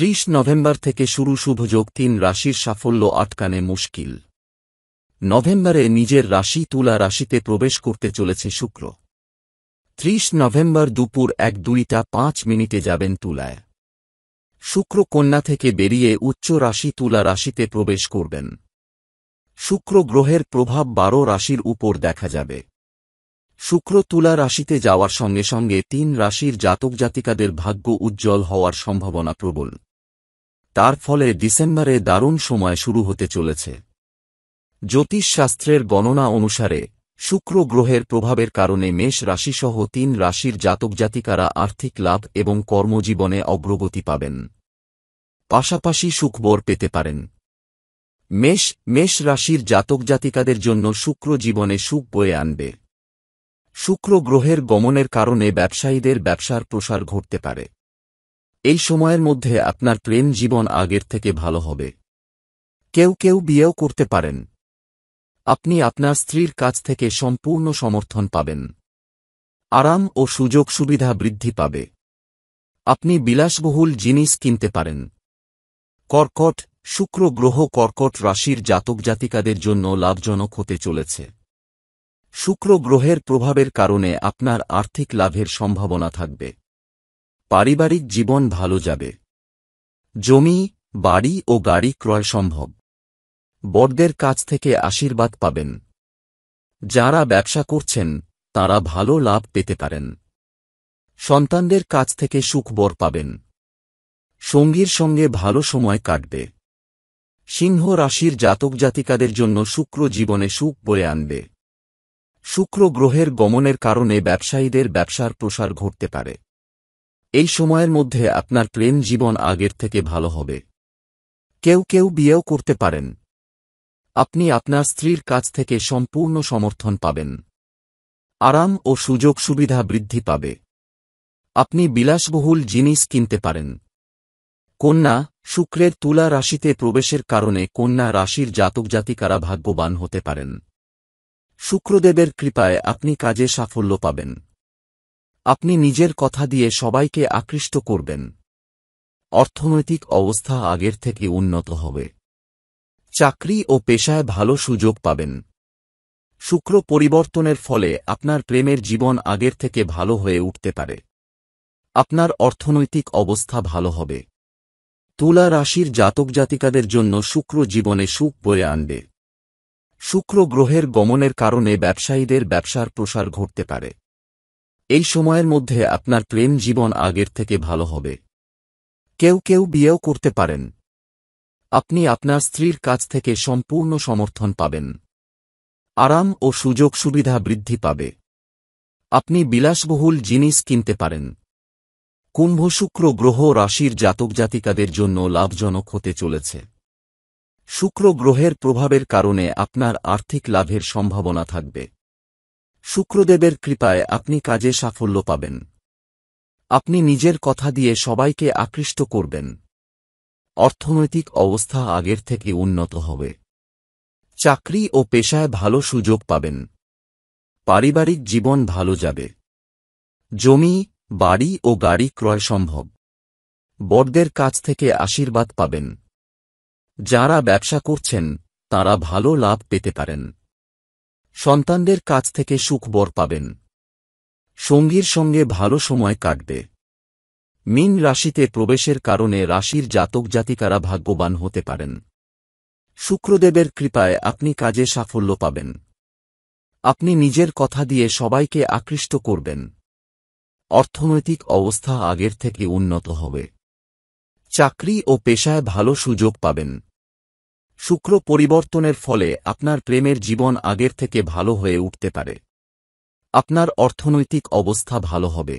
ত্রিশ নভেম্বর থেকে শুরু শুভযোগ তিন রাশির সাফল্য আটকানে মুশকিল নভেম্বরে নিজের রাশি তুলা রাশিতে প্রবেশ করতে চলেছে শুক্র ত্রিশ নভেম্বর দুপুর এক দুইটা পাঁচ মিনিটে যাবেন তুলায় শুক্র কন্যা থেকে বেরিয়ে উচ্চ রাশি তুলা রাশিতে প্রবেশ করবেন শুক্র গ্রহের প্রভাব বারো রাশির উপর দেখা যাবে শুক্র তুলা রাশিতে যাওয়ার সঙ্গে সঙ্গে তিন রাশির জাতক জাতিকাদের ভাগ্য উজ্জ্বল হওয়ার সম্ভাবনা প্রবল তার ফলে ডিসেম্বরে দারুণ সময় শুরু হতে চলেছে জ্যোতিষশাস্ত্রের গণনা অনুসারে শুক্র গ্রহের প্রভাবের কারণে মেষ রাশিসহ তিন রাশির জাতকজাতিকারা আর্থিক লাভ এবং কর্মজীবনে অগ্রগতি পাবেন পাশাপাশি সুখবর পেতে পারেন মেষ মেষ রাশির জাতকজাতিকাদের জন্য শুক্র জীবনে সুখ বয়ে আনবে শুক্র গ্রহের গমনের কারণে ব্যবসায়ীদের ব্যবসার প্রসার ঘটতে পারে এই সময়ের মধ্যে আপনার প্রেম জীবন আগের থেকে ভালো হবে কেউ কেউ বিয়েও করতে পারেন আপনি আপনার স্ত্রীর কাছ থেকে সম্পূর্ণ সমর্থন পাবেন আরাম ও সুযোগ সুবিধা বৃদ্ধি পাবে আপনি বিলাসবহুল জিনিস কিনতে পারেন কর্কট শুক্র গ্রহ কর্কট রাশির জাতক জাতিকাদের জন্য লাভজনক হতে চলেছে শুক্র গ্রহের প্রভাবের কারণে আপনার আর্থিক লাভের সম্ভাবনা থাকবে পারিবারিক জীবন ভালো যাবে জমি বাড়ি ও গাড়ি ক্রয় সম্ভব বড়দের কাছ থেকে আশীর্বাদ পাবেন যারা ব্যবসা করছেন তারা ভালো লাভ পেতে পারেন সন্তানদের কাছ থেকে সুখবর পাবেন সঙ্গীর সঙ্গে ভালো সময় কাটবে সিংহ রাশির জাতক জাতিকাদের জন্য শুক্র জীবনে সুখ বয়ে আনবে শুক্র গ্রহের গমনের কারণে ব্যবসায়ীদের ব্যবসার প্রসার ঘটতে পারে এই সময়ের মধ্যে আপনার প্রেম জীবন আগের থেকে ভালো হবে কেউ কেউ বিয়েও করতে পারেন আপনি আপনার স্ত্রীর কাছ থেকে সম্পূর্ণ সমর্থন পাবেন আরাম ও সুযোগ সুবিধা বৃদ্ধি পাবে আপনি বিলাসবহুল জিনিস কিনতে পারেন কন্যা শুক্রের তুলা রাশিতে প্রবেশের কারণে কন্যা রাশির জাতক জাতিকারা ভাগ্যবান হতে পারেন শুক্রদেবের কৃপায় আপনি কাজে সাফল্য পাবেন আপনি নিজের কথা দিয়ে সবাইকে আকৃষ্ট করবেন অর্থনৈতিক অবস্থা আগের থেকে উন্নত হবে চাকরি ও পেশায় ভালো সুযোগ পাবেন শুক্র পরিবর্তনের ফলে আপনার প্রেমের জীবন আগের থেকে ভালো হয়ে উঠতে পারে আপনার অর্থনৈতিক অবস্থা ভালো হবে তুলা রাশির জাতক জাতিকাদের জন্য শুক্র জীবনে সুখ বয়ে আনবে শুক্র গ্রহের গমনের কারণে ব্যবসায়ীদের ব্যবসার প্রসার ঘটতে পারে এই সময়ের মধ্যে আপনার প্রেম জীবন আগের থেকে ভালো হবে কেউ কেউ বিয়েও করতে পারেন আপনি আপনার স্ত্রীর কাছ থেকে সম্পূর্ণ সমর্থন পাবেন আরাম ও সুযোগ সুবিধা বৃদ্ধি পাবে আপনি বিলাসবহুল জিনিস কিনতে পারেন কুম্ভ শুক্র গ্রহ রাশির জাতক জাতিকাদের জন্য লাভজনক হতে চলেছে শুক্র গ্রহের প্রভাবের কারণে আপনার আর্থিক লাভের সম্ভাবনা থাকবে শুক্রদেবের কৃপায় আপনি কাজে সাফল্য পাবেন আপনি নিজের কথা দিয়ে সবাইকে আকৃষ্ট করবেন অর্থনৈতিক অবস্থা আগের থেকে উন্নত হবে চাকরি ও পেশায় ভালো সুযোগ পাবেন পারিবারিক জীবন ভালো যাবে জমি বাড়ি ও গাড়ি ক্রয় সম্ভব বড়দের কাছ থেকে আশীর্বাদ পাবেন যারা ব্যবসা করছেন তারা ভালো লাভ পেতে পারেন সন্তানদের কাছ থেকে সুখ বর পাবেন সঙ্গীর সঙ্গে ভালো সময় কাটবে মিন রাশিতে প্রবেশের কারণে রাশির জাতক জাতিকারা ভাগ্যবান হতে পারেন শুক্রদেবের কৃপায় আপনি কাজে সাফল্য পাবেন আপনি নিজের কথা দিয়ে সবাইকে আকৃষ্ট করবেন অর্থনৈতিক অবস্থা আগের থেকে উন্নত হবে চাকরি ও পেশায় ভালো সুযোগ পাবেন শুক্র পরিবর্তনের ফলে আপনার প্রেমের জীবন আগের থেকে ভালো হয়ে উঠতে পারে আপনার অর্থনৈতিক অবস্থা ভালো হবে